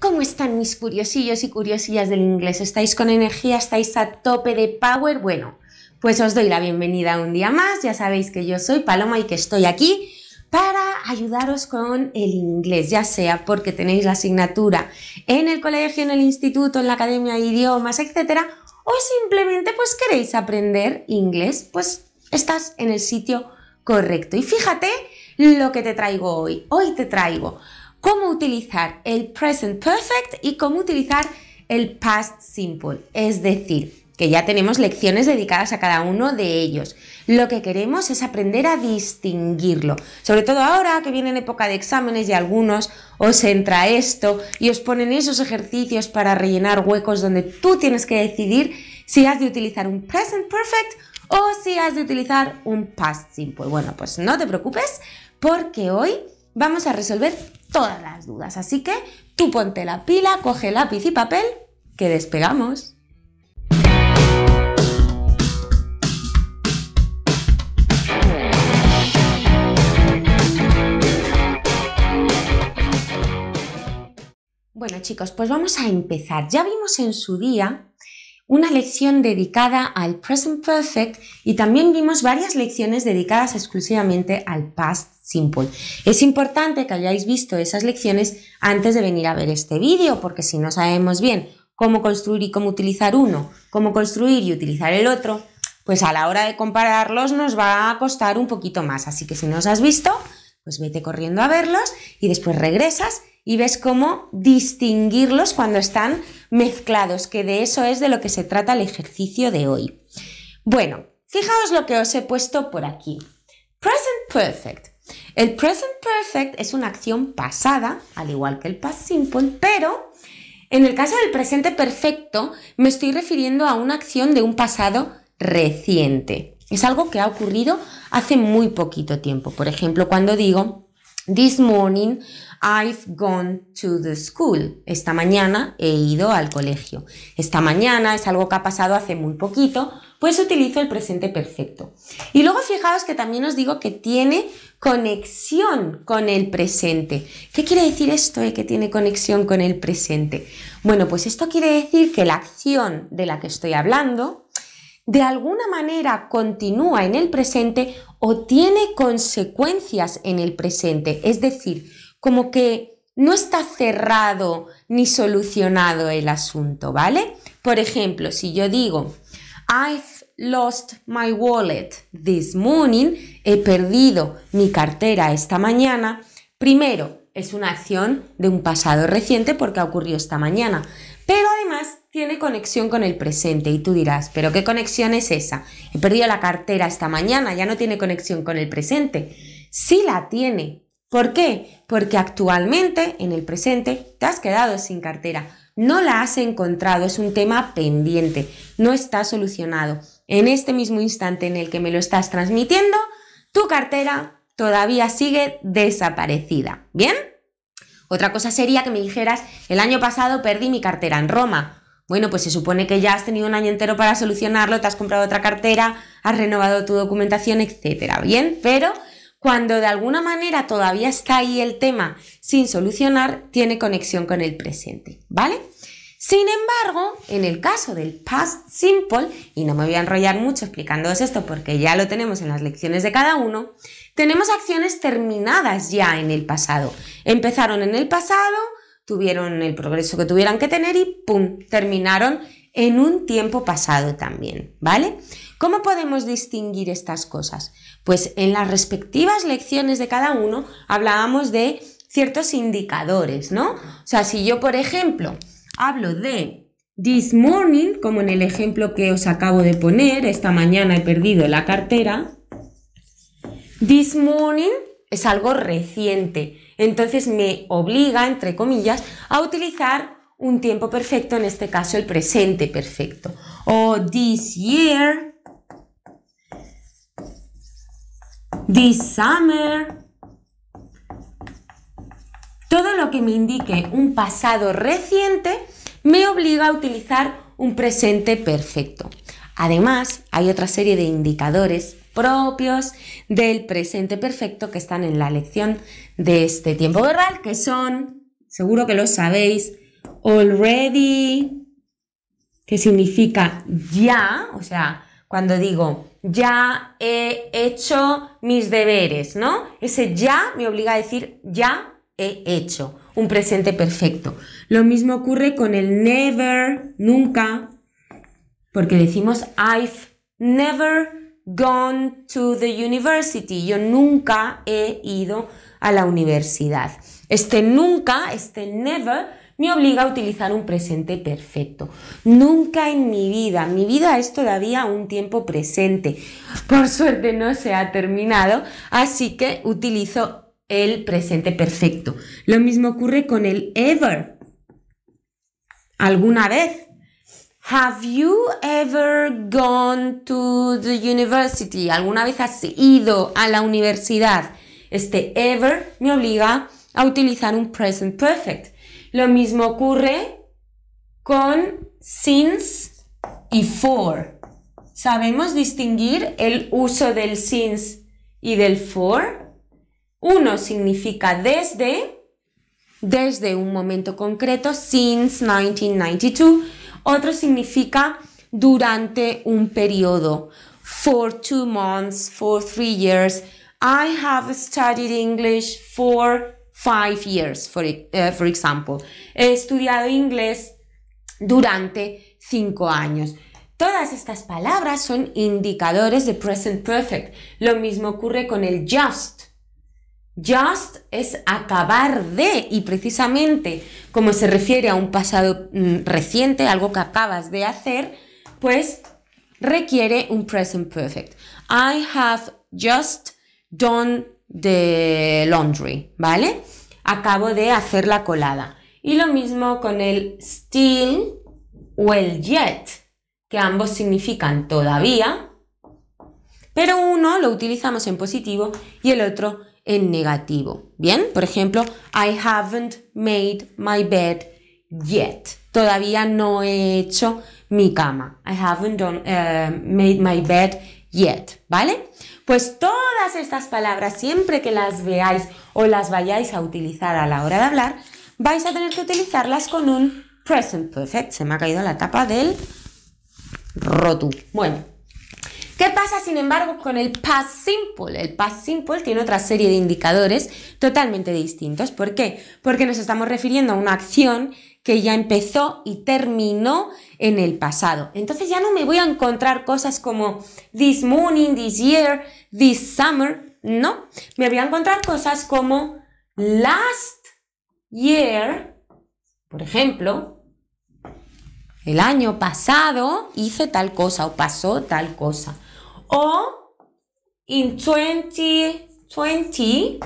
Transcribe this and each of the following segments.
¿Cómo están mis curiosillos y curiosillas del inglés? ¿Estáis con energía? ¿Estáis a tope de power? Bueno, pues os doy la bienvenida un día más. Ya sabéis que yo soy Paloma y que estoy aquí para ayudaros con el inglés, ya sea porque tenéis la asignatura en el colegio, en el instituto, en la academia de idiomas, etc. O simplemente pues queréis aprender inglés, pues estás en el sitio correcto. Y fíjate lo que te traigo hoy. Hoy te traigo cómo utilizar el present perfect y cómo utilizar el past simple. Es decir, que ya tenemos lecciones dedicadas a cada uno de ellos. Lo que queremos es aprender a distinguirlo, sobre todo ahora que viene en época de exámenes y algunos os entra esto y os ponen esos ejercicios para rellenar huecos donde tú tienes que decidir si has de utilizar un present perfect o si has de utilizar un past simple. Bueno, pues no te preocupes porque hoy vamos a resolver todas las dudas. Así que tú ponte la pila, coge lápiz y papel, que despegamos. Bueno chicos, pues vamos a empezar. Ya vimos en su día una lección dedicada al present perfect y también vimos varias lecciones dedicadas exclusivamente al past simple. Es importante que hayáis visto esas lecciones antes de venir a ver este vídeo, porque si no sabemos bien cómo construir y cómo utilizar uno, cómo construir y utilizar el otro, pues a la hora de compararlos nos va a costar un poquito más. Así que si no os has visto, pues vete corriendo a verlos y después regresas y ves cómo distinguirlos cuando están mezclados, que de eso es de lo que se trata el ejercicio de hoy. Bueno, fijaos lo que os he puesto por aquí. Present Perfect. El Present Perfect es una acción pasada, al igual que el Past Simple, pero en el caso del presente perfecto me estoy refiriendo a una acción de un pasado reciente. Es algo que ha ocurrido hace muy poquito tiempo. Por ejemplo, cuando digo, This morning I've gone to the school. Esta mañana he ido al colegio. Esta mañana es algo que ha pasado hace muy poquito, pues utilizo el presente perfecto. Y luego fijaos que también os digo que tiene conexión con el presente. ¿Qué quiere decir esto de que tiene conexión con el presente? Bueno, pues esto quiere decir que la acción de la que estoy hablando, de alguna manera continúa en el presente o tiene consecuencias en el presente. Es decir, como que no está cerrado ni solucionado el asunto, ¿vale? Por ejemplo, si yo digo, I've lost my wallet this morning, he perdido mi cartera esta mañana, primero, es una acción de un pasado reciente porque ha ocurrido esta mañana, pero además tiene conexión con el presente y tú dirás, pero ¿qué conexión es esa? He perdido la cartera esta mañana, ya no tiene conexión con el presente. Sí la tiene. ¿Por qué? Porque actualmente, en el presente, te has quedado sin cartera. No la has encontrado, es un tema pendiente, no está solucionado. En este mismo instante en el que me lo estás transmitiendo, tu cartera todavía sigue desaparecida. ¿Bien? Otra cosa sería que me dijeras, el año pasado perdí mi cartera en Roma. Bueno, pues se supone que ya has tenido un año entero para solucionarlo, te has comprado otra cartera, has renovado tu documentación, etcétera. Bien, pero cuando de alguna manera todavía está ahí el tema sin solucionar, tiene conexión con el presente, ¿vale? Sin embargo, en el caso del past simple, y no me voy a enrollar mucho explicándoos esto porque ya lo tenemos en las lecciones de cada uno, tenemos acciones terminadas ya en el pasado. Empezaron en el pasado, tuvieron el progreso que tuvieran que tener y ¡pum! terminaron en un tiempo pasado también, ¿vale? ¿Cómo podemos distinguir estas cosas? Pues en las respectivas lecciones de cada uno hablábamos de ciertos indicadores, ¿no? O sea, si yo, por ejemplo, hablo de this morning, como en el ejemplo que os acabo de poner, esta mañana he perdido la cartera, this morning es algo reciente, entonces me obliga, entre comillas, a utilizar un tiempo perfecto, en este caso el presente perfecto. O this year, this summer. Todo lo que me indique un pasado reciente me obliga a utilizar un presente perfecto. Además, hay otra serie de indicadores propios del presente perfecto que están en la lección de este tiempo verbal, que son, seguro que lo sabéis, already, que significa ya, o sea, cuando digo ya he hecho mis deberes, ¿no? Ese ya me obliga a decir ya he hecho, un presente perfecto. Lo mismo ocurre con el never, nunca, porque decimos I've never gone to the university. Yo nunca he ido a la universidad. Este nunca, este never, me obliga a utilizar un presente perfecto. Nunca en mi vida, mi vida es todavía un tiempo presente. Por suerte no se ha terminado, así que utilizo el presente perfecto. Lo mismo ocurre con el ever. Alguna vez, Have you ever gone to the university? ¿Alguna vez has ido a la universidad? Este ever me obliga a utilizar un present perfect. Lo mismo ocurre con since y for. ¿Sabemos distinguir el uso del since y del for? Uno significa desde, desde un momento concreto, since 1992 otro significa durante un periodo. For two months, for three years. I have studied English for five years, e, eh, for, example. He estudiado inglés durante cinco años. Todas estas palabras son indicadores de present perfect. Lo mismo ocurre con el just. Just es acabar de, y precisamente como se refiere a un pasado mm, reciente, algo que acabas de hacer, pues requiere un present perfect. I have just done the laundry, ¿vale? Acabo de hacer la colada. Y lo mismo con el still o el yet, que ambos significan todavía, pero uno lo utilizamos en positivo y el otro en negativo. Bien, por ejemplo, I haven't made my bed yet. Todavía no he hecho mi cama. I haven't eh, made my bed yet. ¿Vale? Pues todas estas palabras, siempre que las veáis o las vayáis a utilizar a la hora de hablar, vais a tener que utilizarlas con un present perfect. Se me ha caído la tapa del rotu. Bueno, ¿Qué pasa, sin embargo, con el Past Simple? El Past Simple tiene otra serie de indicadores totalmente distintos. ¿Por qué? Porque nos estamos refiriendo a una acción que ya empezó y terminó en el pasado. Entonces ya no me voy a encontrar cosas como this morning, this year, this summer. No, me voy a encontrar cosas como last year, por ejemplo, el año pasado hice tal cosa o pasó tal cosa. O in 2020,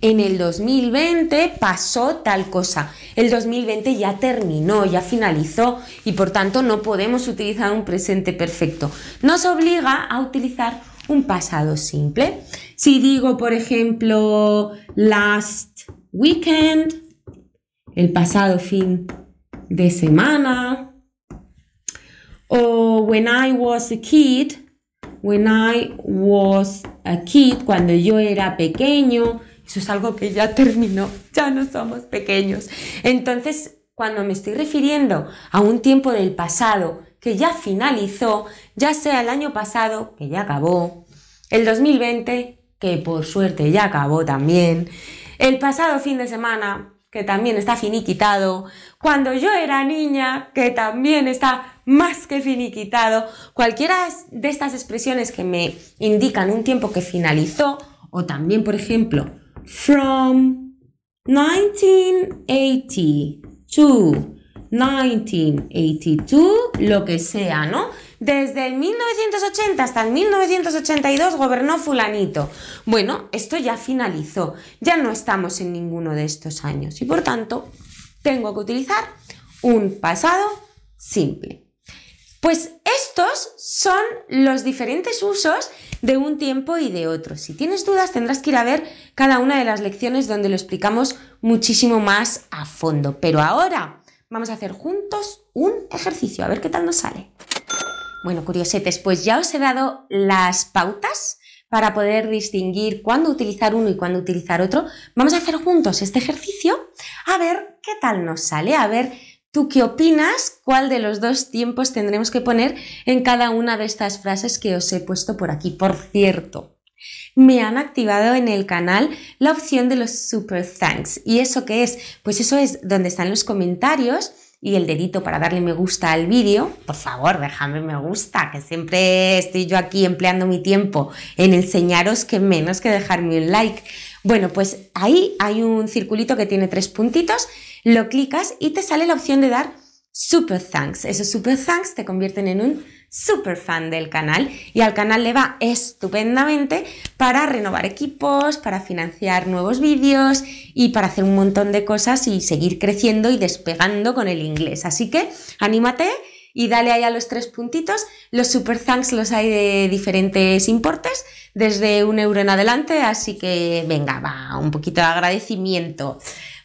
en el 2020 pasó tal cosa. El 2020 ya terminó, ya finalizó y por tanto no podemos utilizar un presente perfecto. Nos obliga a utilizar un pasado simple. Si digo, por ejemplo, last weekend, el pasado fin de semana, o when I was a kid, when I was a kid, cuando yo era pequeño. Eso es algo que ya terminó, ya no somos pequeños. Entonces, cuando me estoy refiriendo a un tiempo del pasado que ya finalizó, ya sea el año pasado, que ya acabó, el 2020, que por suerte ya acabó también, el pasado fin de semana, que también está finiquitado, cuando yo era niña, que también está más que finiquitado. Cualquiera de estas expresiones que me indican un tiempo que finalizó, o también, por ejemplo, from 1982 1982, lo que sea, ¿no? Desde el 1980 hasta el 1982 gobernó fulanito. Bueno, esto ya finalizó, ya no estamos en ninguno de estos años y por tanto tengo que utilizar un pasado simple. Pues estos son los diferentes usos de un tiempo y de otro. Si tienes dudas tendrás que ir a ver cada una de las lecciones donde lo explicamos muchísimo más a fondo. Pero ahora vamos a hacer juntos un ejercicio, a ver qué tal nos sale. Bueno, curiosetes, pues ya os he dado las pautas para poder distinguir cuándo utilizar uno y cuándo utilizar otro. Vamos a hacer juntos este ejercicio a ver qué tal nos sale, a ver ¿Tú qué opinas? ¿Cuál de los dos tiempos tendremos que poner en cada una de estas frases que os he puesto por aquí? Por cierto, me han activado en el canal la opción de los super thanks. ¿Y eso qué es? Pues eso es donde están los comentarios y el dedito para darle me gusta al vídeo, por favor, déjame me gusta, que siempre estoy yo aquí empleando mi tiempo en enseñaros que menos que dejarme un like. Bueno, pues ahí hay un circulito que tiene tres puntitos lo clicas y te sale la opción de dar super thanks. Esos super thanks te convierten en un super fan del canal y al canal le va estupendamente para renovar equipos, para financiar nuevos vídeos y para hacer un montón de cosas y seguir creciendo y despegando con el inglés. Así que anímate y dale ahí a los tres puntitos. Los super thanks los hay de diferentes importes, desde un euro en adelante, así que venga, va, un poquito de agradecimiento.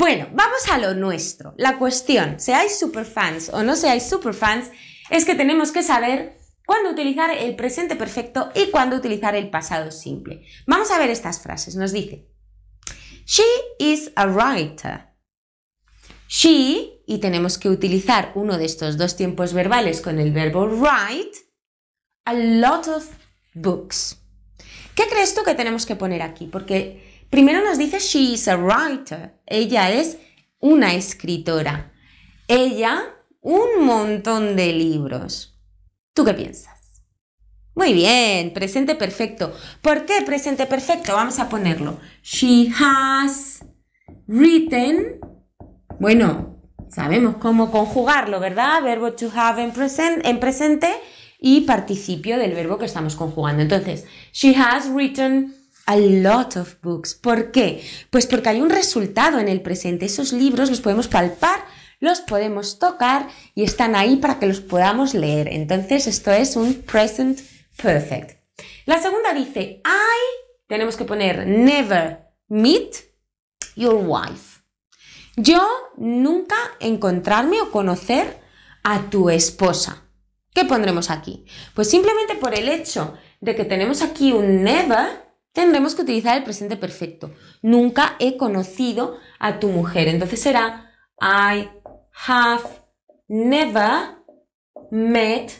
Bueno, vamos a lo nuestro. La cuestión, seáis fans o no seáis fans, es que tenemos que saber cuándo utilizar el presente perfecto y cuándo utilizar el pasado simple. Vamos a ver estas frases. Nos dice, She is a writer. She, y tenemos que utilizar uno de estos dos tiempos verbales con el verbo write, a lot of books. ¿Qué crees tú que tenemos que poner aquí? Porque Primero nos dice she is a writer. Ella es una escritora. Ella, un montón de libros. ¿Tú qué piensas? Muy bien, presente perfecto. ¿Por qué presente perfecto? Vamos a ponerlo. She has written. Bueno, sabemos cómo conjugarlo, ¿verdad? Verbo to have en, en presente y participio del verbo que estamos conjugando. Entonces, she has written a lot of books. ¿Por qué? Pues porque hay un resultado en el presente. Esos libros los podemos palpar, los podemos tocar y están ahí para que los podamos leer. Entonces, esto es un present perfect. La segunda dice, I, tenemos que poner never meet your wife. Yo nunca encontrarme o conocer a tu esposa. ¿Qué pondremos aquí? Pues simplemente por el hecho de que tenemos aquí un never, tendremos que utilizar el presente perfecto. Nunca he conocido a tu mujer. Entonces será I have never met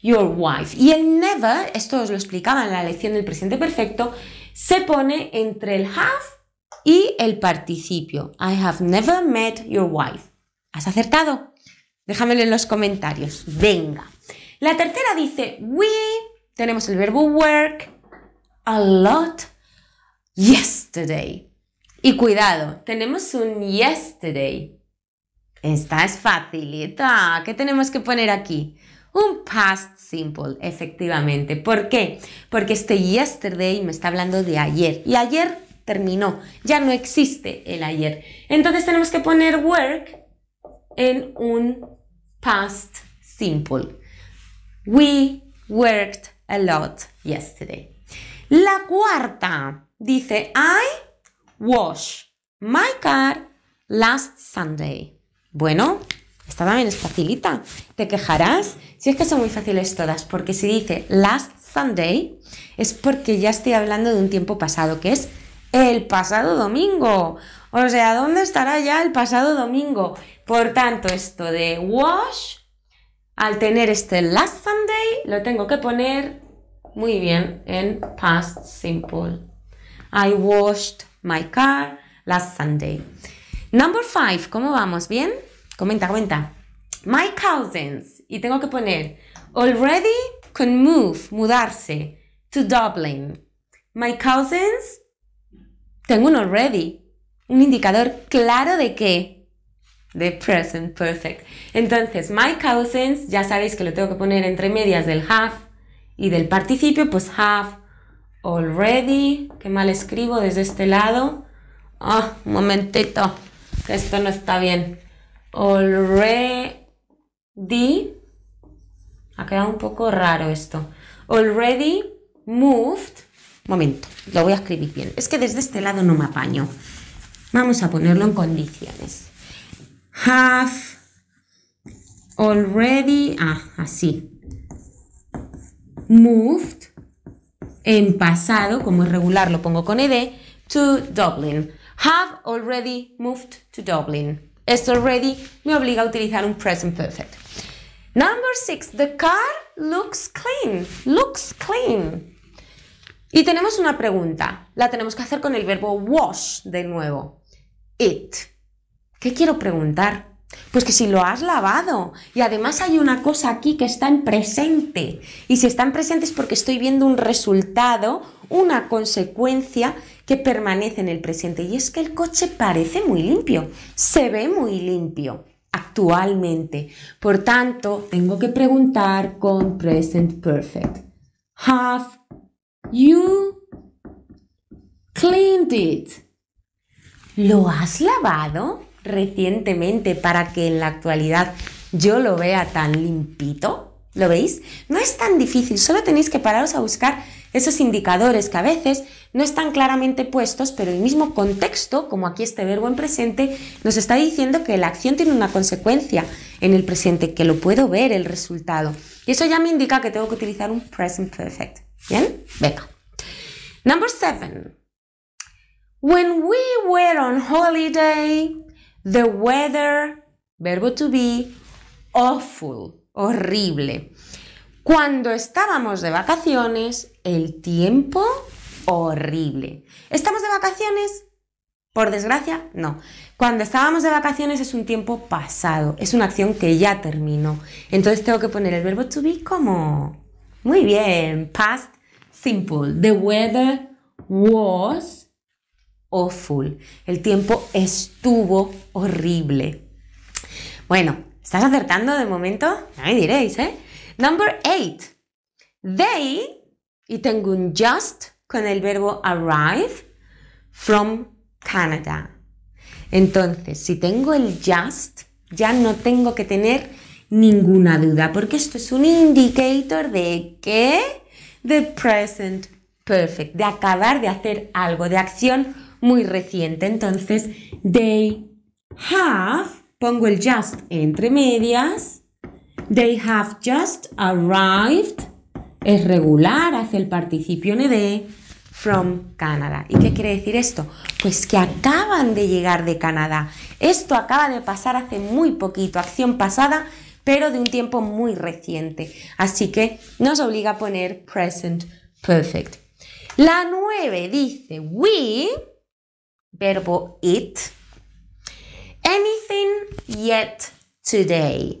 your wife. Y el never, esto os lo explicaba en la lección del presente perfecto, se pone entre el have y el participio. I have never met your wife. ¿Has acertado? Déjamelo en los comentarios. Venga. La tercera dice we, tenemos el verbo work, a lot yesterday. Y cuidado, tenemos un yesterday. Esta es facilita. ¿Qué tenemos que poner aquí? Un past simple, efectivamente. ¿Por qué? Porque este yesterday me está hablando de ayer. Y ayer terminó. Ya no existe el ayer. Entonces tenemos que poner work en un past simple. We worked a lot yesterday. La cuarta dice, I wash my car last Sunday. Bueno, esta también es facilita. Te quejarás si es que son muy fáciles todas, porque si dice last Sunday es porque ya estoy hablando de un tiempo pasado, que es el pasado domingo. O sea, ¿dónde estará ya el pasado domingo? Por tanto, esto de wash, al tener este last Sunday, lo tengo que poner muy bien en past simple. I washed my car last Sunday. Number five, ¿cómo vamos? ¿Bien? Comenta, comenta. My cousins. Y tengo que poner already can move, mudarse, to Dublin. My cousins. Tengo un already. Un indicador claro de que The present perfect. Entonces, my cousins, ya sabéis que lo tengo que poner entre medias del have y del participio, pues have, already. ¿Qué mal escribo desde este lado? Ah, un momentito, que esto no está bien. Already. Ha quedado un poco raro esto. Already moved. Momento, lo voy a escribir bien. Es que desde este lado no me apaño. Vamos a ponerlo en condiciones. Have already. Ah, así moved en pasado, como es regular, lo pongo con ed, to Dublin. Have already moved to Dublin. Esto already me obliga a utilizar un present perfect. Number six, the car looks clean. Looks clean. Y tenemos una pregunta. La tenemos que hacer con el verbo wash de nuevo. It. ¿Qué quiero preguntar? Pues que si lo has lavado. Y además hay una cosa aquí que está en presente. Y si está en presente es porque estoy viendo un resultado, una consecuencia que permanece en el presente. Y es que el coche parece muy limpio, se ve muy limpio actualmente. Por tanto, tengo que preguntar con present perfect. Have you cleaned it? ¿Lo has lavado? recientemente para que en la actualidad yo lo vea tan limpito? ¿Lo veis? No es tan difícil, solo tenéis que pararos a buscar esos indicadores que a veces no están claramente puestos, pero el mismo contexto, como aquí este verbo en presente, nos está diciendo que la acción tiene una consecuencia en el presente, que lo puedo ver el resultado. Y eso ya me indica que tengo que utilizar un present perfect. ¿Bien? Venga. Number seven. When we were on holiday, The weather, verbo to be, awful, horrible. Cuando estábamos de vacaciones, el tiempo horrible. ¿Estamos de vacaciones? Por desgracia, no. Cuando estábamos de vacaciones es un tiempo pasado, es una acción que ya terminó. Entonces tengo que poner el verbo to be como... Muy bien, past simple. The weather was awful. El tiempo estuvo horrible. Bueno, ¿estás acertando de momento? Ahí diréis, ¿eh? Number eight. They, y tengo un just con el verbo arrive, from Canada. Entonces, si tengo el just, ya no tengo que tener ninguna duda, porque esto es un indicator de que the present perfect, de acabar de hacer algo, de acción muy reciente. Entonces, they have, pongo el just entre medias, they have just arrived, es regular, hace el participio ND, e from Canada. ¿Y qué quiere decir esto? Pues que acaban de llegar de Canadá. Esto acaba de pasar hace muy poquito, acción pasada, pero de un tiempo muy reciente. Así que nos obliga a poner present perfect. La 9 dice we verbo it. Anything yet today.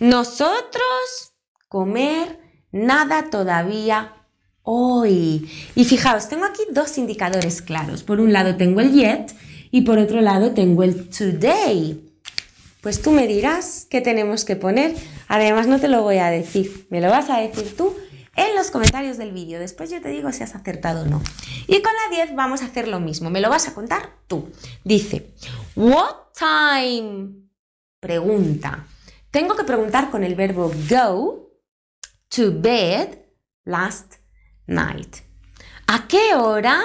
Nosotros comer nada todavía hoy. Y fijaos, tengo aquí dos indicadores claros. Por un lado tengo el yet y por otro lado tengo el today. Pues tú me dirás qué tenemos que poner. Además no te lo voy a decir, me lo vas a decir tú en los comentarios del vídeo. Después yo te digo si has acertado o no. Y con la 10 vamos a hacer lo mismo. Me lo vas a contar tú. Dice, what time? Pregunta. Tengo que preguntar con el verbo go to bed last night. ¿A qué hora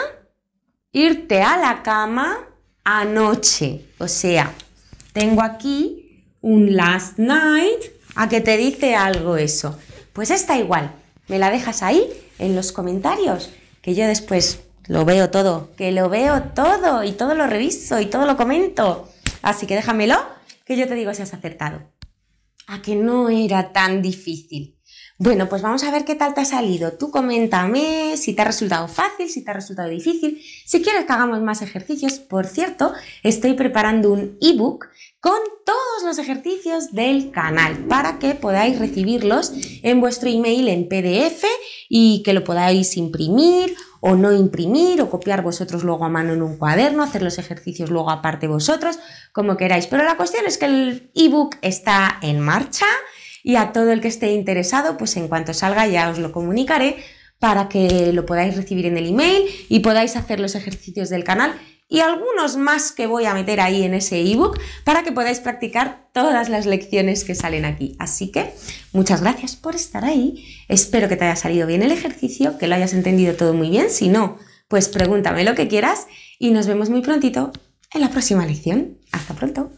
irte a la cama anoche? O sea, tengo aquí un last night. ¿A que te dice algo eso? Pues está igual. ¿Me la dejas ahí en los comentarios? Que yo después lo veo todo, que lo veo todo y todo lo reviso y todo lo comento. Así que déjamelo, que yo te digo si has acertado. A ah, que no era tan difícil. Bueno, pues vamos a ver qué tal te ha salido. Tú coméntame si te ha resultado fácil, si te ha resultado difícil. Si quieres que hagamos más ejercicios, por cierto, estoy preparando un ebook con todo los ejercicios del canal para que podáis recibirlos en vuestro email en PDF y que lo podáis imprimir o no imprimir o copiar vosotros luego a mano en un cuaderno, hacer los ejercicios luego aparte vosotros, como queráis. Pero la cuestión es que el ebook está en marcha y a todo el que esté interesado, pues en cuanto salga ya os lo comunicaré para que lo podáis recibir en el email y podáis hacer los ejercicios del canal y algunos más que voy a meter ahí en ese ebook para que podáis practicar todas las lecciones que salen aquí. Así que muchas gracias por estar ahí. Espero que te haya salido bien el ejercicio, que lo hayas entendido todo muy bien. Si no, pues pregúntame lo que quieras y nos vemos muy prontito en la próxima lección. Hasta pronto.